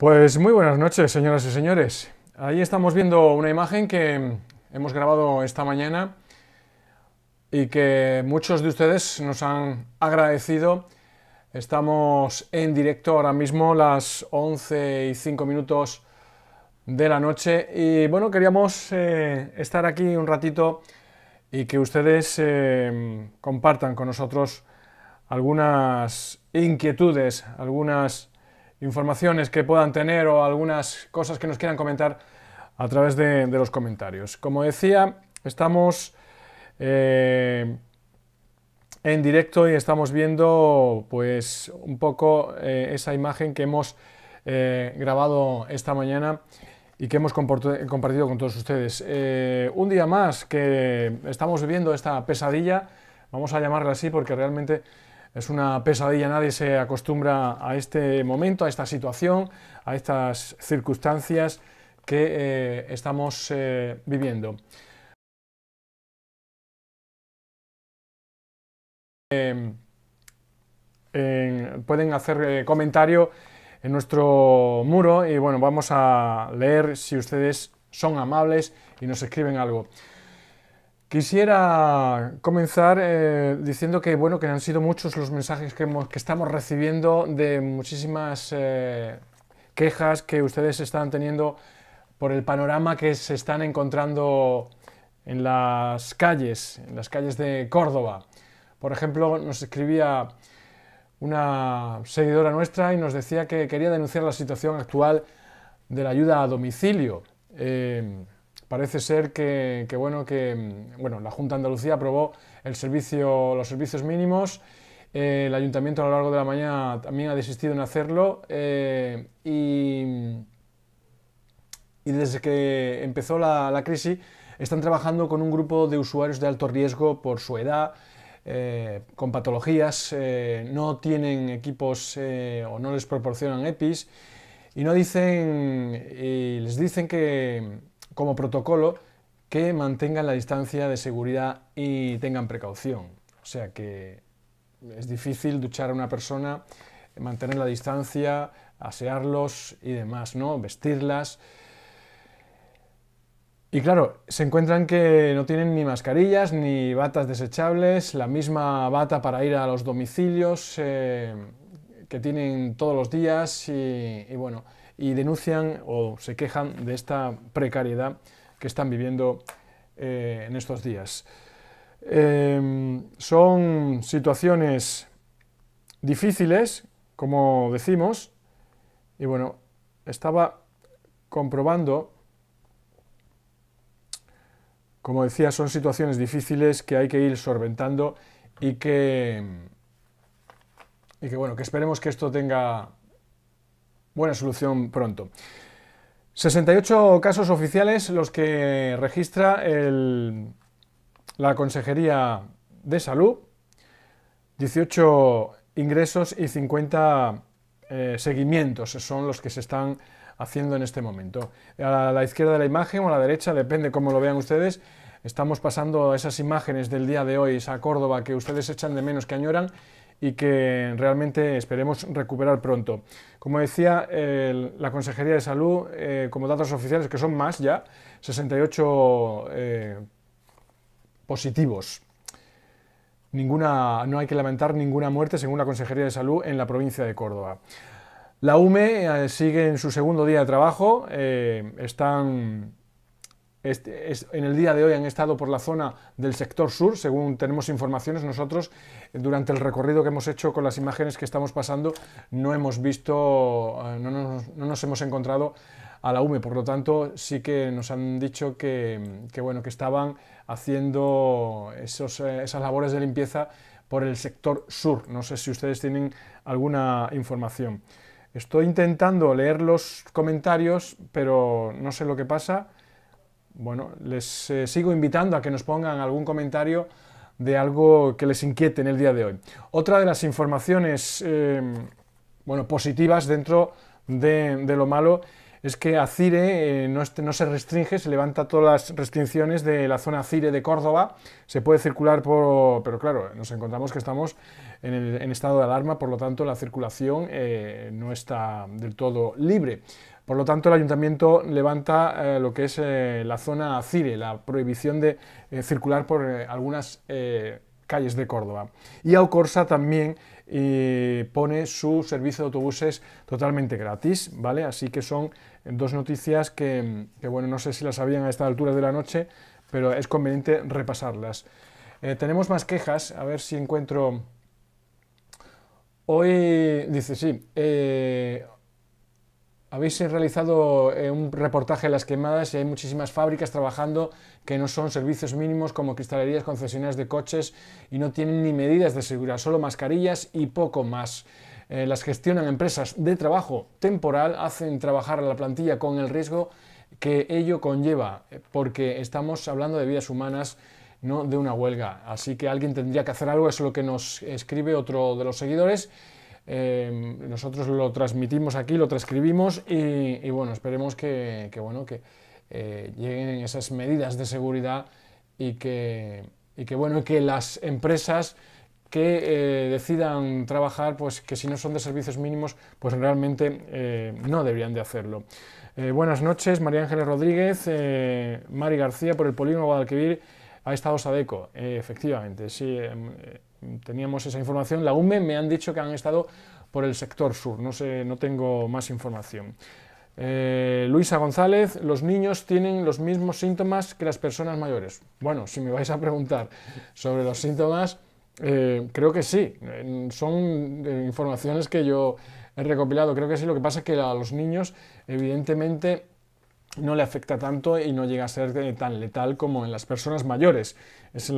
Pues muy buenas noches, señoras y señores. Ahí estamos viendo una imagen que hemos grabado esta mañana y que muchos de ustedes nos han agradecido. Estamos en directo ahora mismo, las 11 y 5 minutos de la noche. Y bueno, queríamos eh, estar aquí un ratito y que ustedes eh, compartan con nosotros algunas inquietudes, algunas informaciones que puedan tener o algunas cosas que nos quieran comentar a través de, los comentarios. Como decía, estamos eh, en directo y estamos viendo pues un poco eh, esa imagen que hemos eh, grabado esta mañana y que hemos compartido con todos ustedes. un día más que estamos viviendo esta pesadilla, vamos a llamarla así porque realmente es una pesadilla, nadie se acostumbra a este momento, a esta situación, a estas circunstancias que eh, estamos eh, viviendo. Eh, pueden hacer comentario en nuestro muro y bueno, vamos a leer si ustedes son amables y nos escriben algo. Quisiera comenzar eh, diciendo que, bueno, que han sido muchos los mensajes que, estamos recibiendo de muchísimas eh, quejas que ustedes están teniendo por el panorama que se están encontrando en las calles, en las calles de Córdoba. Por ejemplo, nos escribía una seguidora nuestra y nos decía que quería denunciar la situación actual de la ayuda a domicilio. Eh, parece ser que, bueno, que mm, bueno, la Junta de Andalucía aprobó el servicio, los servicios mínimos. Eh, el ayuntamiento a lo largo de la mañana también ha desistido en hacerlo eh, mm, y, desde que empezó la, crisis están trabajando con un grupo de usuarios de alto riesgo por su edad, eh, con patologías, no tienen equipos o no les proporcionan EPIs y no dicen y les dicen que, como protocolo que mantengan la distancia de seguridad y tengan precaución. O sea que es difícil duchar a una persona, mantener la distancia, asearlos y demás, ¿no? Vestirlas. Y claro, se encuentran que no tienen ni mascarillas, ni batas desechables, la misma bata para ir a los domicilios eh, que tienen todos los días y, y bueno, y denuncian o se quejan de esta precariedad que están viviendo eh, en estos días. Em, son situaciones difíciles, como decimos, y bueno, estaba comprobando, como decía, son situaciones difíciles que hay que ir solventando y que, y que bueno, que esperemos que esto tenga buena solución pronto. 68 casos oficiales los que registra la Consejería de Salud, 18 ingresos y 50 eh, seguimientos son los que se están haciendo en este momento. A la izquierda de la imagen o a la derecha, depende cómo lo vean ustedes, estamos pasando esas imágenes del día de hoy, a Córdoba que ustedes echan de menos que añoran, y que realmente esperemos recuperar pronto. Como decía, la Consejería de Salud, eh, como datos oficiales, que son más ya, 68 eh, positivos. Ninguna, no hay que lamentar ninguna muerte, según la Consejería de Salud, en la provincia de Córdoba. La UME eh, sigue en su segundo día de trabajo, están este, en el día de hoy han estado por la zona del sector sur, según tenemos informaciones, nosotros durante el recorrido que hemos hecho con las imágenes que estamos pasando no hemos visto, eh, no nos, hemos encontrado a la UME, por lo tanto sí que nos han dicho que, bueno, que estaban haciendo eh, esas labores de limpieza por el sector sur. No sé si ustedes tienen alguna información. Estoy intentando leer los comentarios, pero no sé lo que pasa bueno, les eh, sigo invitando a que nos pongan algún comentario de algo que les inquiete en el día de hoy. Otra de las informaciones em, bueno, positivas dentro de, lo malo es que a CIRE eh, no, se restringe, se levanta todas las restricciones de la zona CIRE de Córdoba, se puede circular por... pero claro, nos encontramos que estamos en, en estado de alarma, por lo tanto la circulación eh, no está del todo libre. Por lo tanto, el ayuntamiento levanta eh, lo que es eh, la zona CIRE, la prohibición de eh, circular por algunas calles de Córdoba. Y Aucorsa también pone su servicio de autobuses totalmente gratis, ¿vale? Así que son dos noticias que, bueno, no sé si las habían a esta altura de la noche, pero es conveniente repasarlas. tenemos más quejas, a ver si encuentro... Hoy, dice, sí, eh, habéis realizado eh, un reportaje de las quemadas y hay muchísimas fábricas trabajando que no son servicios mínimos como cristalerías, concesionarias de coches y no tienen ni medidas de seguridad, solo mascarillas y poco más. Eh, las gestionan empresas de trabajo temporal, hacen trabajar a la plantilla con el riesgo que ello conlleva, eh, porque estamos hablando de vidas humanas, no de una huelga. Así que alguien tendría que hacer algo, es lo que nos escribe otro de los seguidores. Em, nosotros lo transmitimos aquí, lo transcribimos y, bueno, esperemos que, bueno, que eh, lleguen esas medidas de seguridad y que, y que, bueno, que las empresas que eh, decidan trabajar, pues que si no son de servicios mínimos, pues realmente eh, no deberían de hacerlo. buenas noches, María Ángeles Rodríguez, Mari García por el Polígono Guadalquivir ha estado Sadeco, efectivamente, sí em, teníamos esa información. La UME me han dicho que han estado por el sector sur, no, sé, no tengo más información. Eh, Luisa González, los niños tienen los mismos síntomas que las personas mayores. Bueno, si me vais a preguntar sobre los síntomas, eh, creo que sí. Eh, son informaciones que yo he recopilado, creo que sí. Lo que pasa es que a los niños, evidentemente, no le afecta tanto y no llega a ser eh, tan letal como en las personas mayores. Es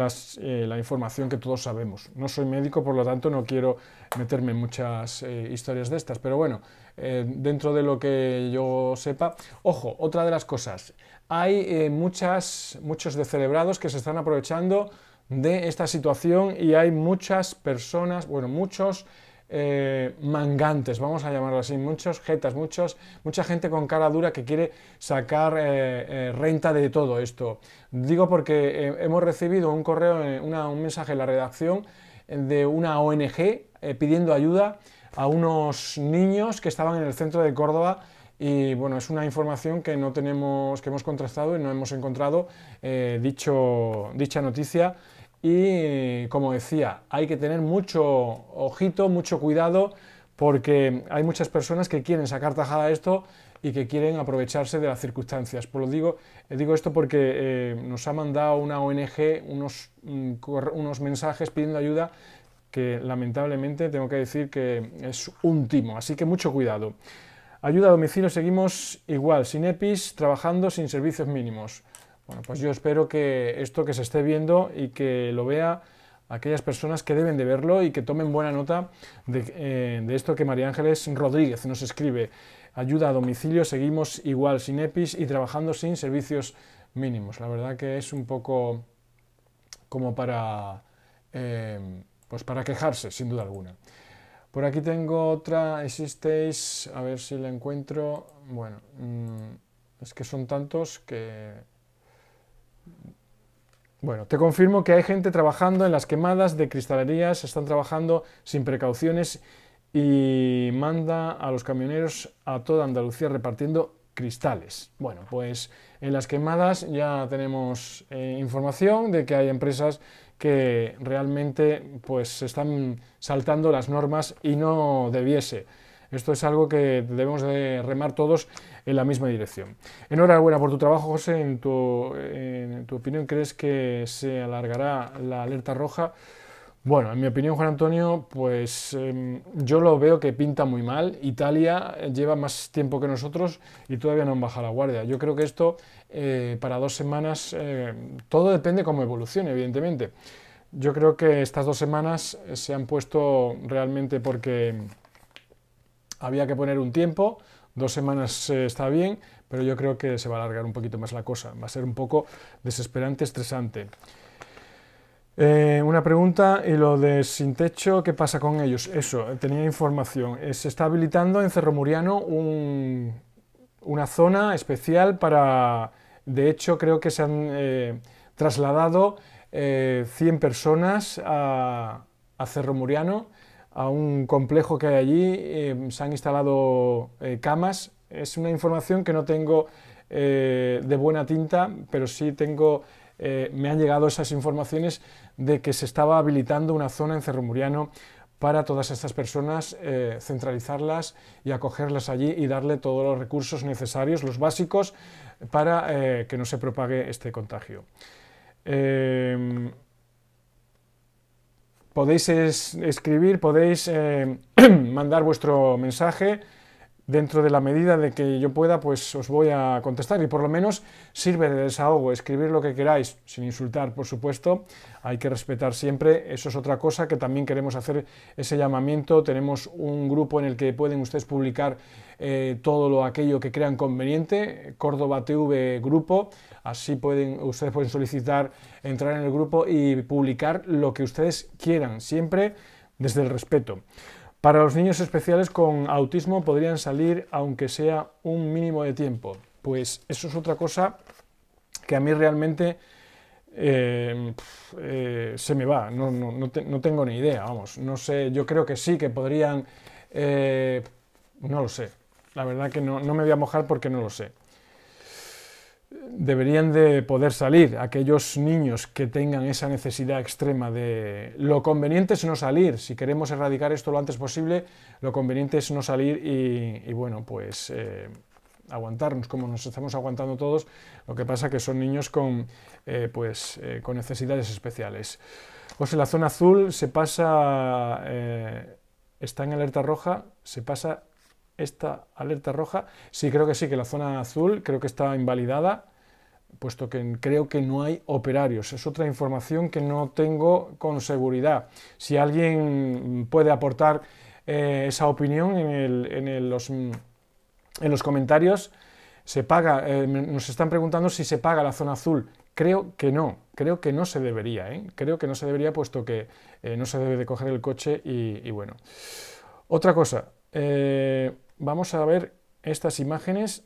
eh, la información que todos sabemos. No soy médico, por lo tanto no quiero meterme en muchas eh, historias de estas, pero bueno, dentro de lo que yo sepa. Ojo, otra de las cosas. Hay muchas, muchos descerebrados que se están aprovechando de esta situación y hay muchas personas, bueno, muchos eh, mangantes, vamos a llamarlo así, muchos jetas, muchos, mucha gente con cara dura que quiere sacar eh, eh, renta de todo esto. Digo porque hemos recibido un correo, un mensaje en la redacción de una ONG pidiendo ayuda a unos niños que estaban en el centro de Córdoba y bueno, es una información que no tenemos, que hemos contrastado y no hemos encontrado dicha noticia y como decía, hay que tener mucho ojito, mucho cuidado, porque hay muchas personas que quieren sacar tajada de esto y que quieren aprovecharse de las circunstancias. Por lo digo, eh, digo esto porque eh, nos ha mandado una ONG unos, mm, unos mensajes pidiendo ayuda que lamentablemente tengo que decir que es un timo, así que mucho cuidado. Ayuda a domicilio seguimos igual, sin EPIs, trabajando sin servicios mínimos pues yo espero que esto que se esté viendo y que lo vea aquellas personas que deben de verlo y que tomen buena nota eh, de, esto que María Ángeles Rodríguez nos escribe. Ayuda a domicilio, seguimos igual sin EPIs y trabajando sin servicios mínimos. La verdad que es un poco como para, eh, pues para quejarse, sin duda alguna. Por aquí tengo otra, existéis, a ver si la encuentro. Bueno, mm, es que son tantos que bueno, te confirmo que hay gente trabajando en las quemadas de cristalerías, están trabajando sin precauciones y manda a los camioneros a toda Andalucía repartiendo cristales. Bueno, pues en las quemadas ya tenemos eh, información de que hay empresas que realmente pues están saltando las normas y no debiese. Esto es algo que debemos de remar todos en la misma dirección. Enhorabuena por tu trabajo, José. En tu, opinión, ¿crees que se alargará la alerta roja? Bueno, en mi opinión, Juan Antonio, pues em, yo lo veo que pinta muy mal. Italia lleva más tiempo que nosotros y todavía no han bajado la guardia. Yo creo que esto eh, para dos semanas, eh, todo depende cómo evolucione, evidentemente. Yo creo que estas dos semanas se han puesto realmente porque había que poner un tiempo, dos semanas eh, está bien, pero yo creo que se va a alargar un poquito más la cosa, va a ser un poco desesperante, estresante. Eh, una pregunta, y lo de sin techo, ¿qué pasa con ellos? Eso, eh, tenía información. se está habilitando en Cerro Muriano una zona especial para... De hecho, creo que se han trasladado 100 personas a Cerro Muriano a un complejo que hay allí, eh, se han instalado eh, camas. Es una información que no tengo eh, de buena tinta, pero sí tengo, me han llegado esas informaciones de que se estaba habilitando una zona en Cerro Muriano para todas estas personas, centralizarlas y acogerlas allí y darle todos los recursos necesarios, los básicos, para que no se propague este contagio podéis escribir, podéis eh, mandar vuestro mensaje dentro de la medida de que yo pueda, pues os voy a contestar y por lo menos sirve de desahogo, escribir lo que queráis, sin insultar, por supuesto, hay que respetar siempre, eso es otra cosa que también queremos hacer ese llamamiento, tenemos un grupo en el que pueden ustedes publicar eh, todo lo aquello que crean conveniente, Córdoba TV Grupo, Así pueden, ustedes pueden solicitar entrar en el grupo y publicar lo que ustedes quieran, siempre desde el respeto. Para los niños especiales con autismo podrían salir aunque sea un mínimo de tiempo. Pues eso es otra cosa que a mí realmente eh, eh, se me va, no, tengo ni idea, vamos, no sé, yo creo que sí, que podrían, eh, no lo sé, la verdad que no, me voy a mojar porque no lo sé deberían de poder salir aquellos niños que tengan esa necesidad extrema de... Lo conveniente es no salir, si queremos erradicar esto lo antes posible, lo conveniente es no salir y, bueno, pues eh, aguantarnos como nos estamos aguantando todos, lo que pasa que son niños con, eh, pues, eh, con necesidades especiales. O sea, la zona azul se pasa, está en alerta roja, se pasa esta alerta roja, sí creo que sí, que la zona azul creo que está invalidada, puesto que creo que no hay operarios. Es otra información que no tengo con seguridad. Si alguien puede aportar eh, esa opinión mm, en, los, comentarios, se paga, eh, nos están preguntando si se paga la zona azul. Creo que no, creo que no se debería, ¿eh? creo que no se debería puesto que no se debe de coger el coche y bueno. Otra cosa, vamos a ver estas imágenes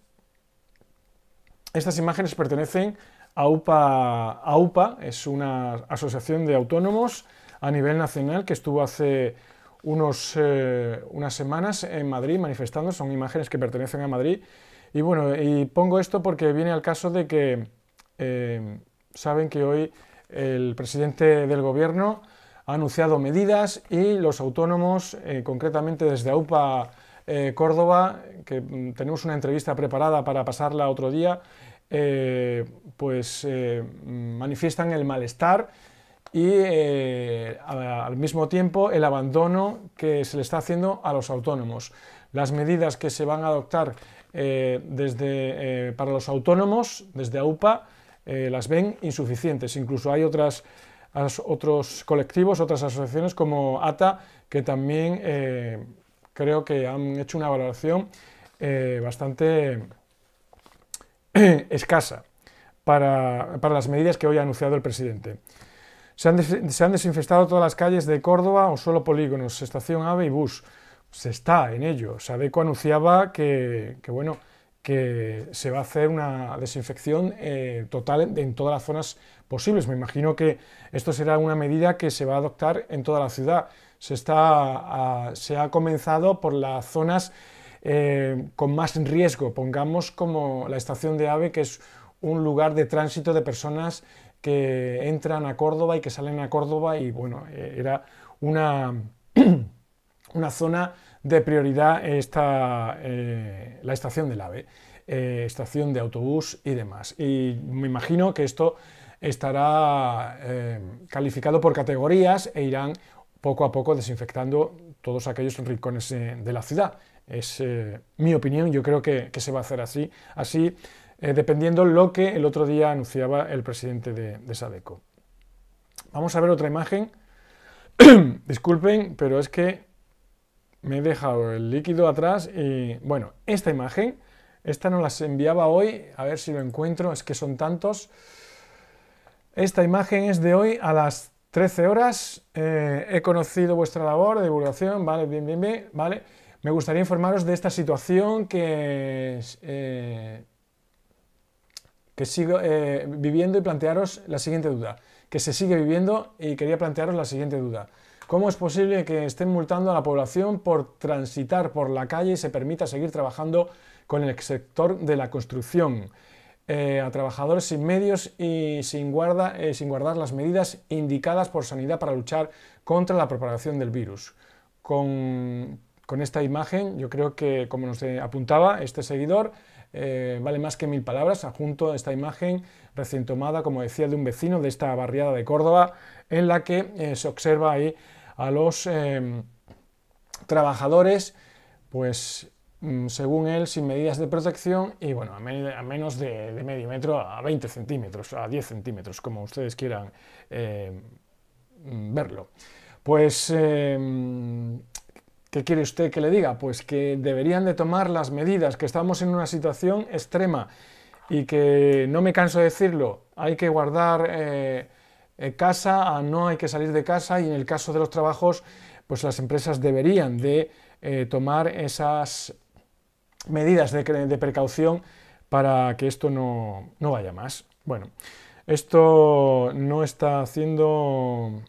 estas imágenes pertenecen a UPA, UPA, es una asociación de autónomos a nivel nacional que estuvo hace eh, unas semanas en Madrid manifestando, son imágenes que pertenecen a Madrid. Y bueno, y pongo esto porque viene al caso de que eh, saben que hoy el presidente del gobierno ha anunciado medidas y los autónomos, eh, concretamente desde UPA, eh, Córdoba, que mm, tenemos una entrevista preparada para pasarla otro día, eh, pues eh, manifiestan el malestar y al mismo tiempo el abandono que se le está haciendo a los autónomos. Las medidas que se van a adoptar desde, para los autónomos, desde AUPA, las ven insuficientes. Incluso hay otras otros colectivos, otras asociaciones como ATA, que también creo que han hecho una valoración eh, bastante escasa para, las medidas que hoy ha anunciado el presidente. Se han, desinfestado todas las calles de Córdoba o solo polígonos, estación AVE y bus. Se está en ello. Sadeco anunciaba que, bueno, que se va a hacer una desinfección eh, total en, todas las zonas posibles. Me imagino que esto será una medida que se va a adoptar en toda la ciudad se, está, se ha comenzado por las zonas eh, con más riesgo, pongamos como la estación de AVE, que es un lugar de tránsito de personas que entran a Córdoba y que salen a Córdoba y bueno, eh, era una, una zona de prioridad eh, la estación del AVE, estación de autobús y demás. Y me imagino que esto estará calificado por categorías e irán poco a poco desinfectando todos aquellos rincones eh, de la ciudad. Es eh, mi opinión, yo creo que, se va a hacer así, así eh, dependiendo lo que el otro día anunciaba el presidente de, Sadeco. Vamos a ver otra imagen. Disculpen, pero es que me he dejado el líquido atrás y bueno, esta imagen, esta no las enviaba hoy, a ver si lo encuentro, es que son tantos. Esta imagen es de hoy a las 13 horas, eh, he conocido vuestra labor de divulgación, vale, bien, bien, bien, vale. Me gustaría informaros de esta situación que, eh, que sigo eh, viviendo y plantearos la siguiente duda, que se sigue viviendo y quería plantearos la siguiente duda. ¿Cómo es posible que estén multando a la población por transitar por la calle y se permita seguir trabajando con el sector de la construcción? Eh, a trabajadores sin medios y eh, sin, guardar las medidas indicadas por sanidad para luchar contra la propagación del virus. Con, esta imagen, yo creo que, como nos apuntaba este seguidor, eh, vale más que mil palabras, adjunto esta imagen recién tomada, como decía, de un vecino de esta barriada de Córdoba, en la que se observa ahí a los trabajadores pues Mm, según él, sin medidas de protección y bueno, a, menos de, medio metro, a 20 centímetros, a 10 centímetros, como ustedes quieran eh, mm, verlo. Pues, em, ¿qué quiere usted que le diga? Pues que deberían de tomar las medidas, que estamos en una situación extrema y que, no me canso de decirlo, hay que guardar eh, eh, casa, no hay que salir de casa y en el caso de los trabajos, pues las empresas deberían de tomar esas medidas de, precaución para que esto no, vaya más. Bueno, esto no está haciendo...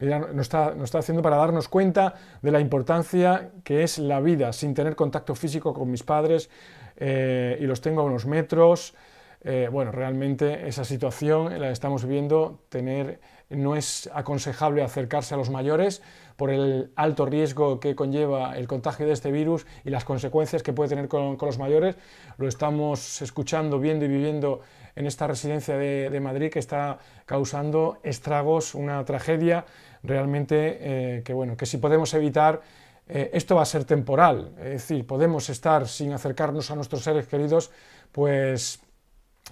no está, no está, haciendo para darnos cuenta de la importancia que es la vida sin tener contacto físico con mis padres eh, y los tengo a unos metros. Eh, bueno, realmente esa situación la estamos viviendo, tener, no es aconsejable acercarse a los mayores por el alto riesgo que conlleva el contagio de este virus y las consecuencias que puede tener con, los mayores. Lo estamos escuchando, viendo y viviendo en esta residencia de, Madrid que está causando estragos, una tragedia realmente eh, que, bueno, que si podemos evitar... Eh, esto va a ser temporal, es decir, podemos estar sin acercarnos a nuestros seres queridos, pues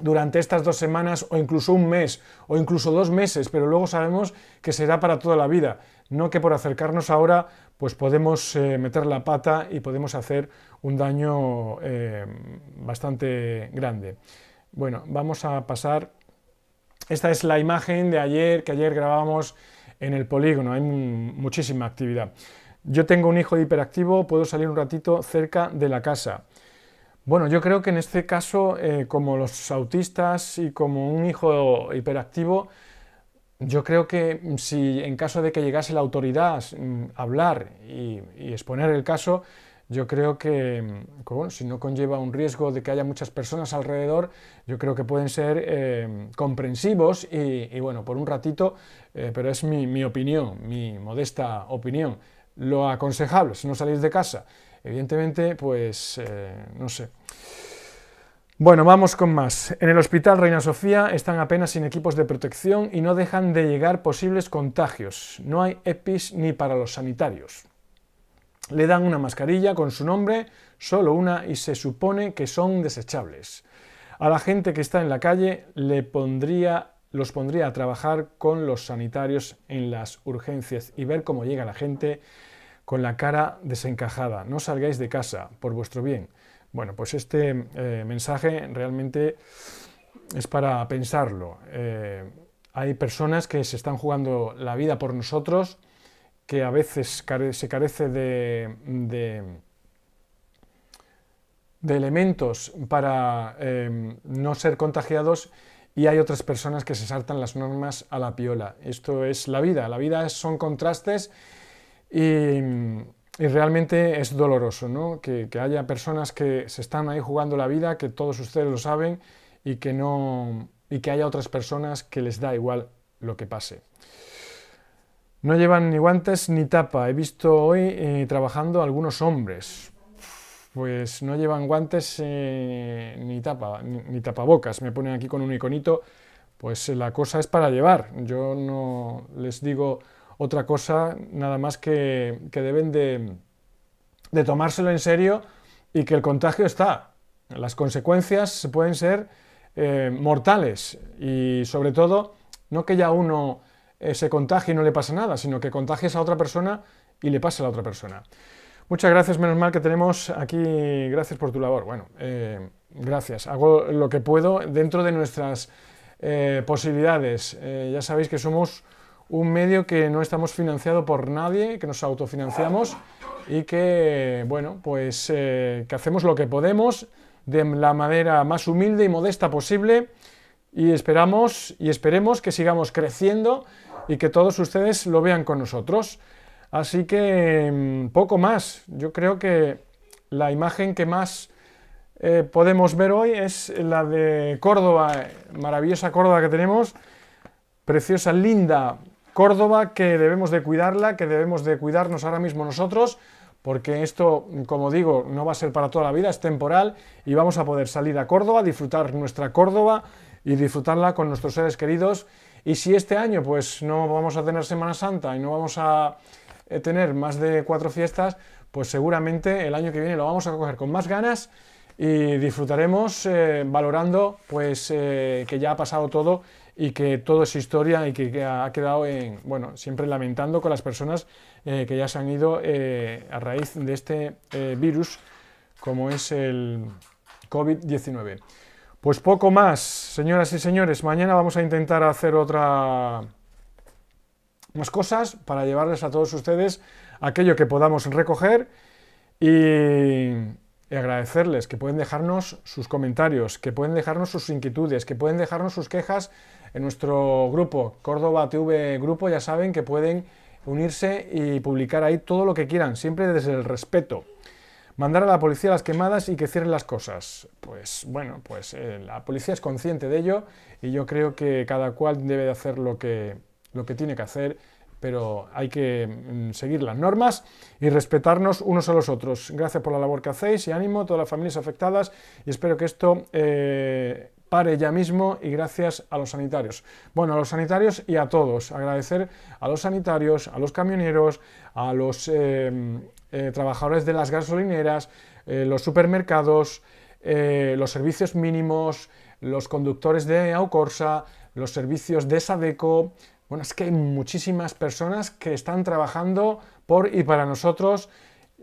durante estas dos semanas o incluso un mes o incluso dos meses, pero luego sabemos que será para toda la vida, no que por acercarnos ahora pues podemos eh, meter la pata y podemos hacer un daño eh, bastante grande. Bueno, vamos a pasar. Esta es la imagen de ayer que ayer grabamos en el polígono, hay muchísima actividad. Yo tengo un hijo hiperactivo, puedo salir un ratito cerca de la casa. Bueno, yo creo que en este caso, eh, como los autistas y como un hijo hiperactivo, yo creo que mm, si en caso de que llegase la autoridad a mm, hablar y, exponer el caso, yo creo que, mm, si no conlleva un riesgo de que haya muchas personas alrededor, yo creo que pueden ser eh, comprensivos y, bueno, por un ratito, eh, pero es mi, opinión, mi modesta opinión. Lo aconsejable si no salís de casa Evidentemente, pues, eh, no sé. Bueno, vamos con más. En el Hospital Reina Sofía están apenas sin equipos de protección y no dejan de llegar posibles contagios. No hay EPIs ni para los sanitarios. Le dan una mascarilla con su nombre, solo una, y se supone que son desechables. A la gente que está en la calle le pondría, los pondría a trabajar con los sanitarios en las urgencias y ver cómo llega la gente con la cara desencajada, no salgáis de casa por vuestro bien. Bueno, pues este eh, mensaje realmente es para pensarlo. Eh, hay personas que se están jugando la vida por nosotros, que a veces se carece de, de, elementos para em, no ser contagiados y hay otras personas que se saltan las normas a la piola. Esto es la vida. La vida son contrastes y, realmente es doloroso ¿no? que, haya personas que se están ahí jugando la vida, que todos ustedes lo saben y que, no, y que haya otras personas que les da igual lo que pase. No llevan ni guantes ni tapa. He visto hoy eh, trabajando algunos hombres. Pues no llevan guantes eh, ni, tapa, ni, tapabocas. Me ponen aquí con un iconito. Pues eh, la cosa es para llevar. Yo no les digo otra cosa nada más que, que deben de, tomárselo en serio y que el contagio está. Las consecuencias pueden ser eh, mortales y sobre todo no que ya uno eh, se contagie y no le pasa nada, sino que contagies a otra persona y le pasa a la otra persona. Muchas gracias, menos mal que tenemos aquí, gracias por tu labor. Bueno, eh, gracias, hago lo que puedo dentro de nuestras posibilidades. ya sabéis que somos un medio que no estamos financiado por nadie, que nos autofinanciamos y que, bueno, pues eh, que hacemos lo que podemos de la manera más humilde y modesta posible y esperamos y esperemos que sigamos creciendo y que todos ustedes lo vean con nosotros. Así que mm, poco más. Yo creo que la imagen que más eh, podemos ver hoy es la de Córdoba, maravillosa Córdoba que tenemos, preciosa, linda, Córdoba, que debemos de cuidarla, que debemos de cuidarnos ahora mismo nosotros, porque esto, como digo, no va a ser para toda la vida, es temporal y vamos a poder salir a Córdoba, disfrutar nuestra Córdoba y disfrutarla con nuestros seres queridos. Y si este año pues no vamos a tener Semana Santa y no vamos a eh, tener más de cuatro fiestas, pues seguramente el año que viene lo vamos a coger con más ganas y disfrutaremos eh, valorando pues eh, que ya ha pasado todo y que todo es historia y que, ha quedado en, bueno, siempre lamentando con las personas eh, que ya se han ido eh, a raíz de este eh, virus como es el COVID-19. Pues poco más, señoras y señores. Mañana vamos a intentar hacer otra cosas para llevarles a todos ustedes aquello que podamos recoger y y agradecerles que pueden dejarnos sus comentarios, que pueden dejarnos sus inquietudes, que pueden dejarnos sus quejas en nuestro grupo, Córdoba TV Grupo, ya saben que pueden unirse y publicar ahí todo lo que quieran, siempre desde el respeto. Mandar a la policía las quemadas y que cierren las cosas. Pues bueno, pues eh, la policía es consciente de ello y yo creo que cada cual debe de hacer lo que, lo que tiene que hacer pero hay que mm, seguir las normas y respetarnos unos a los otros. Gracias por la labor que hacéis y ánimo a todas las familias afectadas y espero que esto eh, pare ya mismo y gracias a los sanitarios. Bueno, a los sanitarios y a todos. Agradecer a los sanitarios, a los camioneros, a los eh, eh, trabajadores de las gasolineras, los supermercados, los servicios mínimos, los conductores de Aucorsa, los servicios de Sadeco, bueno, es que hay muchísimas personas que están trabajando por y para nosotros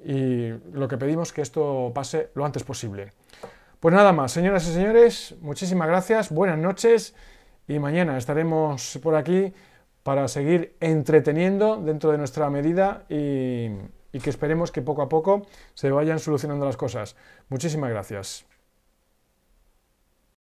y lo que pedimos que esto pase lo antes posible. Pues nada más, señoras y señores, muchísimas gracias, buenas noches y mañana estaremos por aquí para seguir entreteniendo dentro de nuestra medida y, y que esperemos que poco a poco se vayan solucionando las cosas. Muchísimas gracias.